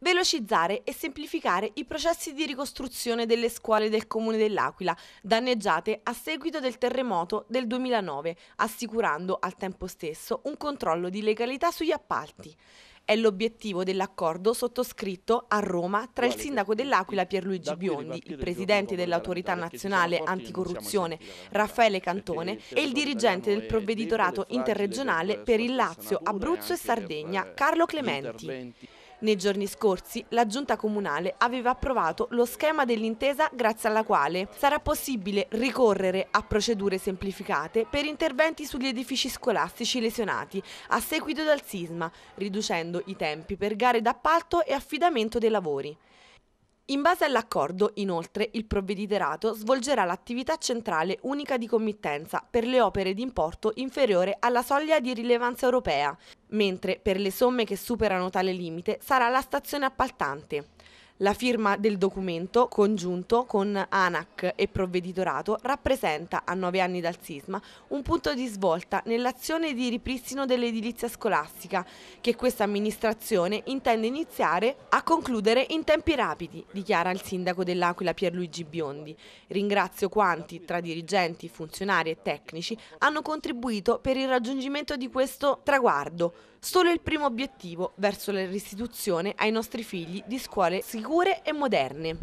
Velocizzare e semplificare i processi di ricostruzione delle scuole del Comune dell'Aquila, danneggiate a seguito del terremoto del 2009, assicurando al tempo stesso un controllo di legalità sugli appalti. È l'obiettivo dell'accordo sottoscritto a Roma tra il sindaco dell'Aquila Pierluigi Biondi, il presidente dell'autorità nazionale anticorruzione Raffaele Cantone e il dirigente del provveditorato interregionale per il Lazio, Abruzzo e Sardegna Carlo Clementi. Nei giorni scorsi la giunta comunale aveva approvato lo schema dell'intesa grazie alla quale sarà possibile ricorrere a procedure semplificate per interventi sugli edifici scolastici lesionati a seguito del sisma, riducendo i tempi per gare d'appalto e affidamento dei lavori. In base all'accordo, inoltre, il provvediterato svolgerà l'attività centrale unica di committenza per le opere di importo inferiore alla soglia di rilevanza europea, mentre per le somme che superano tale limite sarà la stazione appaltante. La firma del documento, congiunto con ANAC e provveditorato, rappresenta, a nove anni dal sisma, un punto di svolta nell'azione di ripristino dell'edilizia scolastica che questa amministrazione intende iniziare a concludere in tempi rapidi, dichiara il sindaco dell'Aquila Pierluigi Biondi. Ringrazio quanti, tra dirigenti, funzionari e tecnici, hanno contribuito per il raggiungimento di questo traguardo Solo il primo obiettivo verso la restituzione ai nostri figli di scuole sicure e moderne.